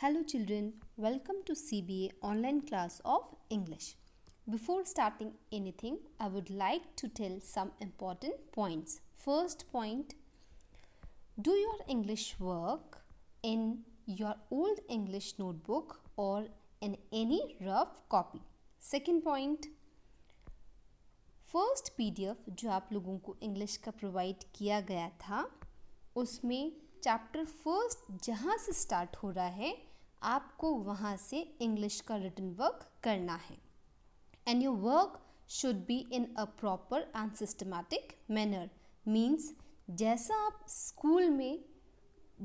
Hello children, welcome to CBA online class of English. Before starting anything, I would like to tell some important points. First point, do your English work in your old English notebook or in any rough copy. Second point, first PDF जो आप लोगों को English का provide किया गया था उसमें chapter first जहाँ से स्टार्ट हो रहा है आपको वहाँ से इंग्लिश का रिटर्न वर्क करना है and your work should be in a proper and systematic manner means जैसा आप स्कूल में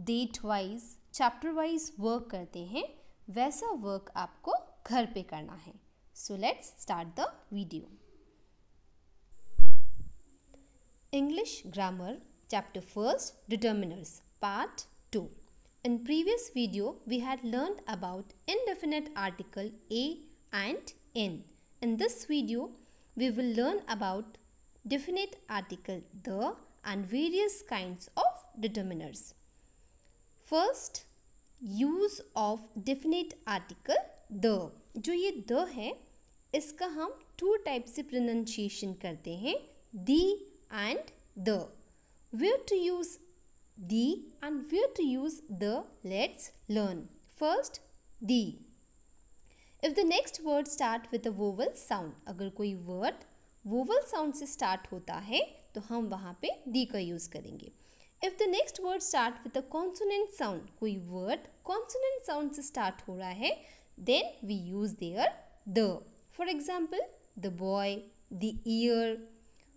date wise chapter wise work करते हैं वैसा वर्क आपको घर पे करना है so let's start the video English grammar chapter first determiners part two In previous video, we had learned about indefinite article a and in. In this video, we will learn about definite article the and various kinds of determiners. First, use of definite article the. जो ये the है इसका हम two types से pronunciation करते हैं the and the. Where to use the and where to use the, let's learn. First, the. If the next word start with a vowel sound, अगर कोई word vowel sound से start होता है तो हम वहाँ पे the का use करेंगे If the next word start with a consonant sound, कोई word consonant sound से start हो रहा है then we use their the. For example, the boy, the ear.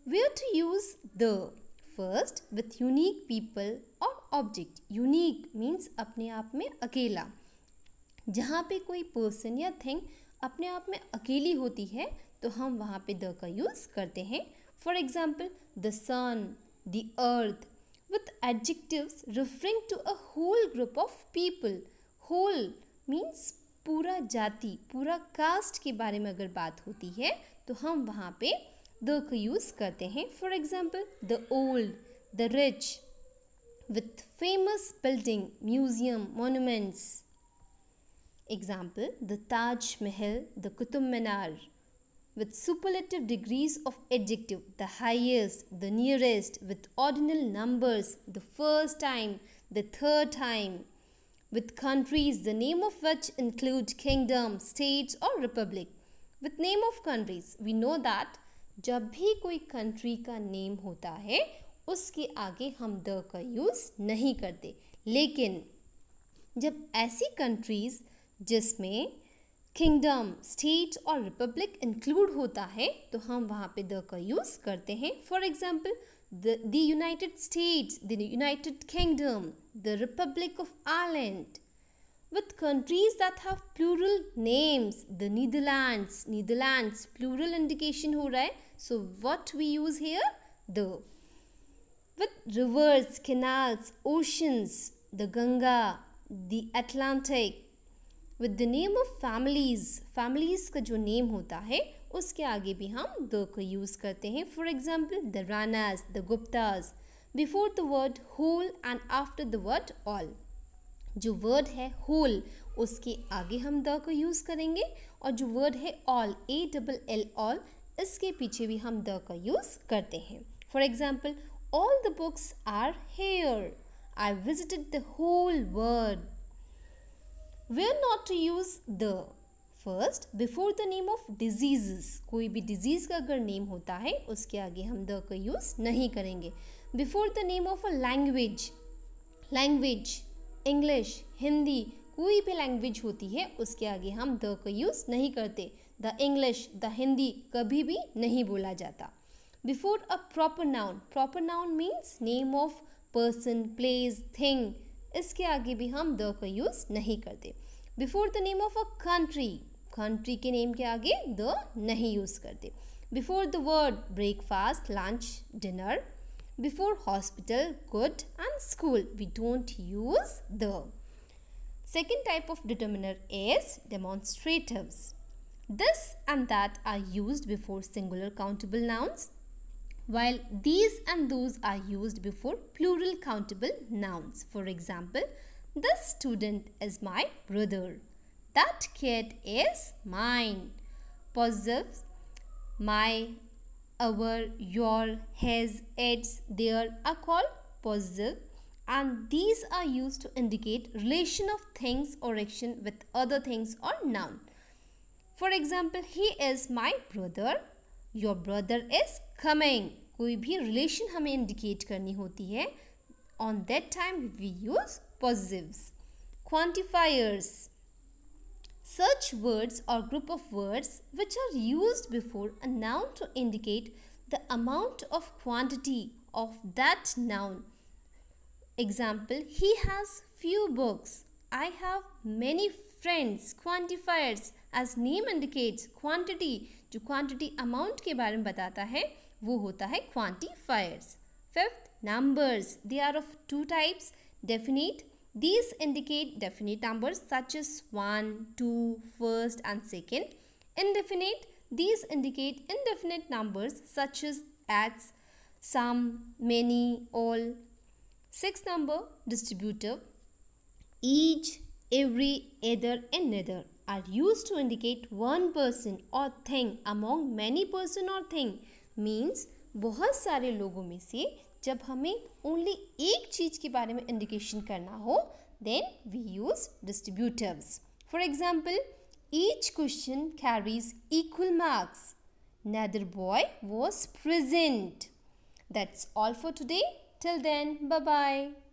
Where to use the? First, with unique people or object. Unique means अपने आप में अकेला जहाँ पे कोई person या thing अपने आप में अकेली होती है तो हम वहाँ पे द का use करते हैं For example, the sun, the earth, with adjectives referring to a whole group of people. Whole means पूरा जाति पूरा caste के बारे में अगर बात होती है तो हम वहाँ पे द को यूज़ करते हैं for example the old the rich with famous building, museum, monuments. Example, the Taj Mahal, the Qutub Minar. With superlative degrees of adjective, the highest, the nearest, with ordinal numbers, the first time, the third time. With countries, the name of which include kingdom, states or republic. With name of countries, we know that जब भी कोई country का name होता है उसके आगे हम the का यूज़ नहीं करते लेकिन जब ऐसी कंट्रीज़ जिसमें किंगडम स्टेट और रिपब्लिक इंक्लूड होता है तो हम वहाँ पे द का यूज़ करते हैं for example the United States the United Kingdom the Republic of Ireland with countries that have plural names the Netherlands Netherlands plural indication हो रहा है So what we use here? The. With rivers, canals, oceans, the Ganga, the Atlantic. With the name of families, families ka jo name hota hai uske aage bhi hum the ko use karte hain For example, the Ranas, the Guptas. Before the word whole and after the word all. जो word है whole उसके आगे हम the को use करेंगे और जो word है all a double L all इसके पीछे भी हम द का यूज़ करते हैं for example all the books are here I visited the whole world are not to use the first before the name of diseases कोई भी डिजीज़ का अगर नेम होता है उसके आगे हम द का यूज़ नहीं करेंगे before the name of a language language English Hindi कोई भी लैंग्वेज होती है उसके आगे हम द का यूज़ नहीं करते द इंग्लिश द हिंदी कभी भी नहीं बोला जाता before a proper noun proper noun means name of person place thing इसके आगे भी हम द का यूज़ नहीं करते before the name of a country country के नेम के आगे द नहीं यूज़ करते before the word breakfast lunch dinner before hospital good and school we don't use the second type of determiner is demonstratives This and that are used before singular countable nouns while these and those are used before plural countable nouns. For example, this student is my brother. That kid is mine. Positives, my, our, your, his, its, their are called positive and these are used to indicate relation of things or action with other things or noun. For example, he is my brother. Your brother is coming. कोई भी relation हमें indicate करनी होती है on that time we use positives. Quantifiers Search words or group of words which are used before a noun to indicate the amount of quantity of that noun. Example, he has few books. I have many friends. Quantifiers. As name indicates quantity जो quantity amount के बारे में बताता है वो होता है quantifiers fifth numbers they are of two types definite this indicate definite numbers such is one two first and second indefinite this indicate indefinite numbers such is as some many all six number distributive each every either and neither are use to indicate one person और thing among many person और thing means बहुत सारे लोगों में से जब हमें only एक चीज के बारे में इंडिकेशन करना हो then we use distributors for example each question carries equal marks neither boy was present that's all for today till then bye bye